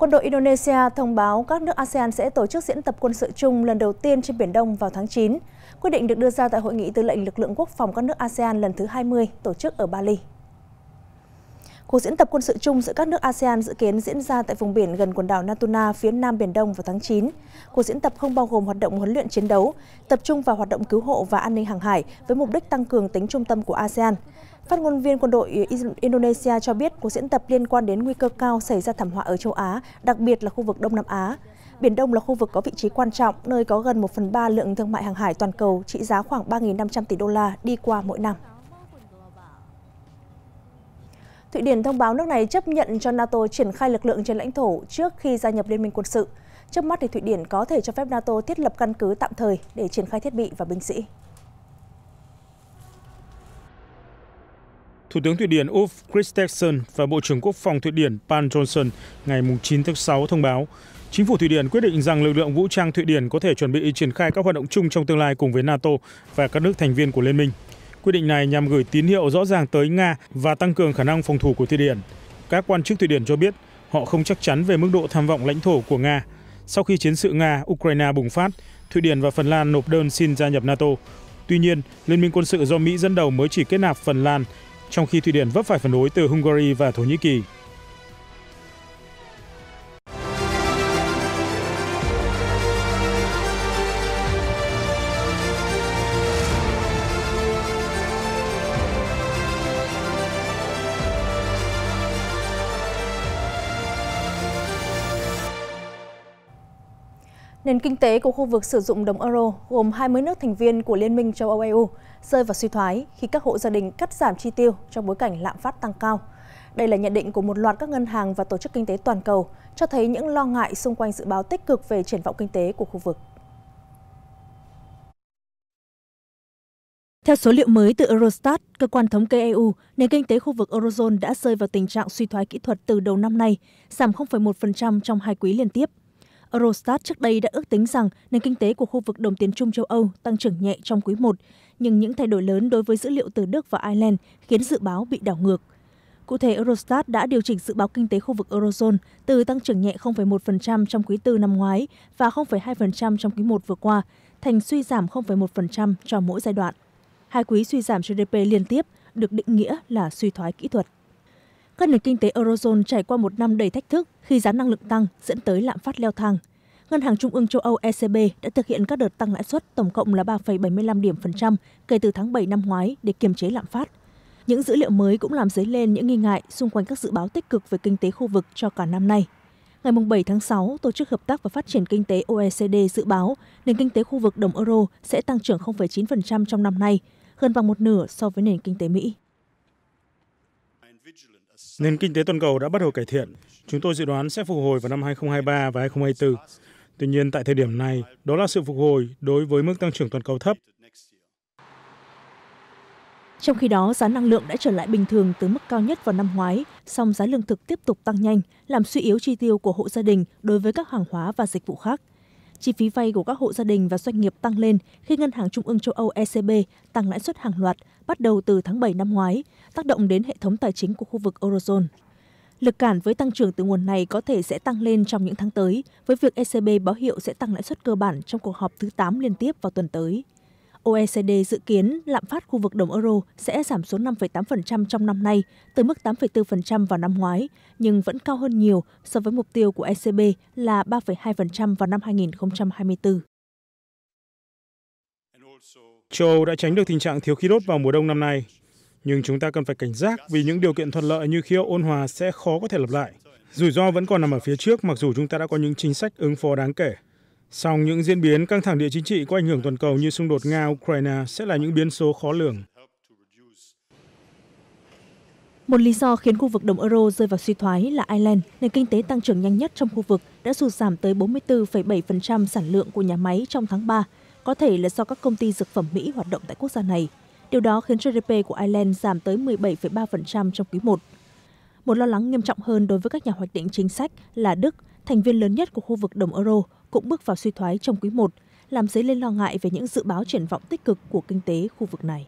Quân đội Indonesia thông báo các nước ASEAN sẽ tổ chức diễn tập quân sự chung lần đầu tiên trên Biển Đông vào tháng 9. Quyết định được đưa ra tại Hội nghị tư lệnh lực lượng quốc phòng các nước ASEAN lần thứ 20 tổ chức ở Bali. Cuộc diễn tập quân sự chung giữa các nước ASEAN dự kiến diễn ra tại vùng biển gần quần đảo Natuna phía nam Biển Đông vào tháng 9. Cuộc diễn tập không bao gồm hoạt động huấn luyện chiến đấu, tập trung vào hoạt động cứu hộ và an ninh hàng hải với mục đích tăng cường tính trung tâm của ASEAN. Phát ngôn viên quân đội Indonesia cho biết cuộc diễn tập liên quan đến nguy cơ cao xảy ra thảm họa ở châu Á, đặc biệt là khu vực Đông Nam Á. Biển Đông là khu vực có vị trí quan trọng, nơi có gần 1 phần 3 lượng thương mại hàng hải toàn cầu trị giá khoảng 3.500 tỷ đô la đi qua mỗi năm. Thụy Điển thông báo nước này chấp nhận cho NATO triển khai lực lượng trên lãnh thổ trước khi gia nhập Liên minh quân sự. Trước mắt thì Thụy Điển có thể cho phép NATO thiết lập căn cứ tạm thời để triển khai thiết bị và binh sĩ. Thủ tướng Thụy Điển Ulf Kristersson và Bộ trưởng Quốc phòng Thụy Điển Pan Johnson ngày 9 tháng 6 thông báo, chính phủ Thụy Điển quyết định rằng lực lượng vũ trang Thụy Điển có thể chuẩn bị triển khai các hoạt động chung trong tương lai cùng với NATO và các nước thành viên của Liên minh. Quyết định này nhằm gửi tín hiệu rõ ràng tới Nga và tăng cường khả năng phòng thủ của Thụy Điển. Các quan chức Thụy Điển cho biết họ không chắc chắn về mức độ tham vọng lãnh thổ của Nga. Sau khi chiến sự Nga-Ukraine bùng phát, Thụy Điển và Phần Lan nộp đơn xin gia nhập NATO. Tuy nhiên, Liên minh quân sự do Mỹ dẫn đầu mới chỉ kết nạp Phần Lan trong khi thụy điển vấp phải phản đối từ hungary và thổ nhĩ kỳ Nền kinh tế của khu vực sử dụng đồng euro gồm 20 nước thành viên của Liên minh châu Âu EU rơi vào suy thoái khi các hộ gia đình cắt giảm chi tiêu trong bối cảnh lạm phát tăng cao. Đây là nhận định của một loạt các ngân hàng và tổ chức kinh tế toàn cầu, cho thấy những lo ngại xung quanh dự báo tích cực về triển vọng kinh tế của khu vực. Theo số liệu mới từ Eurostat, cơ quan thống kê EU, nền kinh tế khu vực Eurozone đã rơi vào tình trạng suy thoái kỹ thuật từ đầu năm nay, giảm 0,1% trong hai quý liên tiếp. Eurostat trước đây đã ước tính rằng nền kinh tế của khu vực đồng tiền chung châu Âu tăng trưởng nhẹ trong quý I, nhưng những thay đổi lớn đối với dữ liệu từ Đức và Ireland khiến dự báo bị đảo ngược. Cụ thể, Eurostat đã điều chỉnh dự báo kinh tế khu vực Eurozone từ tăng trưởng nhẹ 0,1% trong quý tư năm ngoái và 0,2% trong quý 1 vừa qua, thành suy giảm 0,1% cho mỗi giai đoạn. Hai quý suy giảm GDP liên tiếp được định nghĩa là suy thoái kỹ thuật các nền kinh tế Eurozone trải qua một năm đầy thách thức khi giá năng lượng tăng dẫn tới lạm phát leo thang. Ngân hàng Trung ương châu Âu ECB đã thực hiện các đợt tăng lãi suất tổng cộng là 3,75 điểm phần trăm kể từ tháng 7 năm ngoái để kiềm chế lạm phát. Những dữ liệu mới cũng làm dấy lên những nghi ngại xung quanh các dự báo tích cực về kinh tế khu vực cho cả năm nay. Ngày 7 tháng 6, Tổ chức Hợp tác và Phát triển Kinh tế OECD dự báo nền kinh tế khu vực đồng euro sẽ tăng trưởng 0,9% trong năm nay, gần bằng một nửa so với nền kinh tế Mỹ. Nền kinh tế toàn cầu đã bắt đầu cải thiện. Chúng tôi dự đoán sẽ phục hồi vào năm 2023 và 2024. Tuy nhiên, tại thời điểm này, đó là sự phục hồi đối với mức tăng trưởng toàn cầu thấp. Trong khi đó, giá năng lượng đã trở lại bình thường từ mức cao nhất vào năm ngoái, song giá lương thực tiếp tục tăng nhanh, làm suy yếu chi tiêu của hộ gia đình đối với các hàng hóa và dịch vụ khác chi phí vay của các hộ gia đình và doanh nghiệp tăng lên khi Ngân hàng Trung ương châu Âu ECB tăng lãi suất hàng loạt bắt đầu từ tháng 7 năm ngoái, tác động đến hệ thống tài chính của khu vực Eurozone. Lực cản với tăng trưởng từ nguồn này có thể sẽ tăng lên trong những tháng tới, với việc ECB báo hiệu sẽ tăng lãi suất cơ bản trong cuộc họp thứ 8 liên tiếp vào tuần tới. OECD dự kiến lạm phát khu vực đồng euro sẽ giảm xuống 5,8% trong năm nay, từ mức 8,4% vào năm ngoái, nhưng vẫn cao hơn nhiều so với mục tiêu của ECB là 3,2% vào năm 2024. Châu Âu đã tránh được tình trạng thiếu khí đốt vào mùa đông năm nay, nhưng chúng ta cần phải cảnh giác vì những điều kiện thuận lợi như khí hậu ôn hòa sẽ khó có thể lặp lại. Rủi ro vẫn còn nằm ở phía trước mặc dù chúng ta đã có những chính sách ứng phó đáng kể song những diễn biến căng thẳng địa chính trị có ảnh hưởng toàn cầu như xung đột nga ukraine sẽ là những biến số khó lường một lý do khiến khu vực đồng euro rơi vào suy thoái là Ireland, nền kinh tế tăng trưởng nhanh nhất trong khu vực, đã sụt giảm tới 44,7% sản lượng của nhà máy trong tháng 3, có thể là do các công ty dược phẩm Mỹ hoạt động tại quốc gia này. Điều đó khiến GDP của Ireland giảm tới 17,3% trong quý 1. Một lo lắng nghiêm trọng hơn đối với các nhà hoạch định chính sách là Đức, thành viên lớn nhất của khu vực đồng euro, cũng bước vào suy thoái trong quý I, làm dấy lên lo ngại về những dự báo triển vọng tích cực của kinh tế khu vực này.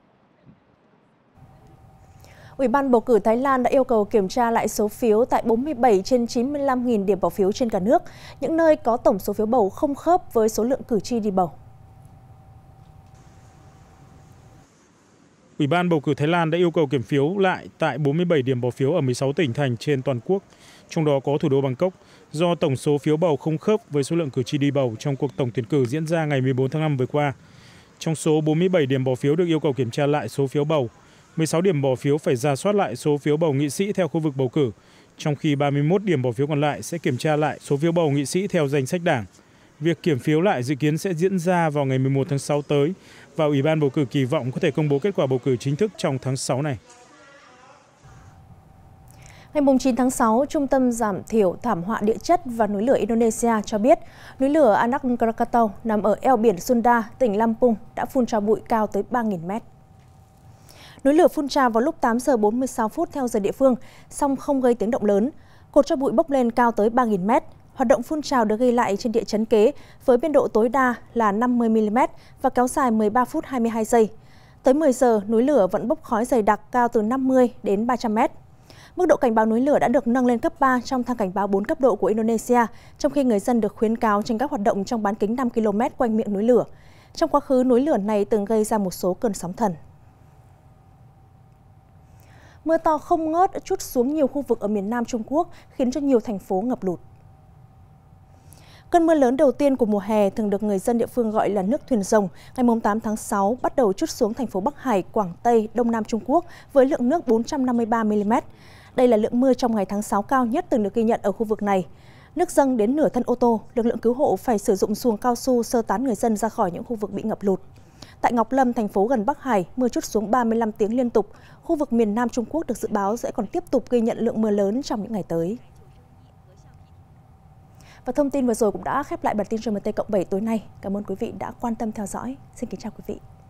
Ủy ban bầu cử Thái Lan đã yêu cầu kiểm tra lại số phiếu tại 47 trên 95.000 điểm bỏ phiếu trên cả nước, những nơi có tổng số phiếu bầu không khớp với số lượng cử tri đi bầu. Ủy ban bầu cử Thái Lan đã yêu cầu kiểm phiếu lại tại 47 điểm bỏ phiếu ở 16 tỉnh thành trên toàn quốc trong đó có thủ đô Bangkok, do tổng số phiếu bầu không khớp với số lượng cử tri đi bầu trong cuộc tổng tuyển cử diễn ra ngày 14 tháng 5 vừa qua. Trong số 47 điểm bỏ phiếu được yêu cầu kiểm tra lại số phiếu bầu, 16 điểm bỏ phiếu phải ra soát lại số phiếu bầu nghị sĩ theo khu vực bầu cử, trong khi 31 điểm bỏ phiếu còn lại sẽ kiểm tra lại số phiếu bầu nghị sĩ theo danh sách đảng. Việc kiểm phiếu lại dự kiến sẽ diễn ra vào ngày 11 tháng 6 tới và Ủy ban bầu cử kỳ vọng có thể công bố kết quả bầu cử chính thức trong tháng 6 này. Ngày 9 tháng 6, Trung tâm Giảm thiểu Thảm họa Địa chất và Núi lửa Indonesia cho biết núi lửa Anak Krakatau nằm ở eo biển Sunda, tỉnh Lampung đã phun trào bụi cao tới 3.000 mét. Núi lửa phun trào vào lúc 8 giờ 46 phút theo giờ địa phương, song không gây tiếng động lớn. Cột cho bụi bốc lên cao tới 3.000 mét. Hoạt động phun trào được ghi lại trên địa chấn kế với biên độ tối đa là 50 mm và kéo dài 13 phút 22 giây. Tới 10 giờ, núi lửa vẫn bốc khói dày đặc cao từ 50 đến 300 mét. Mức độ cảnh báo núi lửa đã được nâng lên cấp 3 trong thang cảnh báo 4 cấp độ của Indonesia, trong khi người dân được khuyến cáo tránh các hoạt động trong bán kính 5 km quanh miệng núi lửa. Trong quá khứ, núi lửa này từng gây ra một số cơn sóng thần. Mưa to không ngớt chút xuống nhiều khu vực ở miền Nam Trung Quốc, khiến cho nhiều thành phố ngập lụt. Cơn mưa lớn đầu tiên của mùa hè thường được người dân địa phương gọi là nước thuyền rồng, ngày 8 tháng 6 bắt đầu chút xuống thành phố Bắc Hải, Quảng Tây, Đông Nam Trung Quốc với lượng nước 453 mm. Đây là lượng mưa trong ngày tháng 6 cao nhất từng được ghi nhận ở khu vực này. Nước dâng đến nửa thân ô tô, lực lượng cứu hộ phải sử dụng xuồng cao su sơ tán người dân ra khỏi những khu vực bị ngập lụt. Tại Ngọc Lâm, thành phố gần Bắc Hải, mưa chút xuống 35 tiếng liên tục. Khu vực miền Nam Trung Quốc được dự báo sẽ còn tiếp tục ghi nhận lượng mưa lớn trong những ngày tới. Và thông tin vừa rồi cũng đã khép lại bản tin GMT cộng 7 tối nay. Cảm ơn quý vị đã quan tâm theo dõi. Xin kính chào quý vị.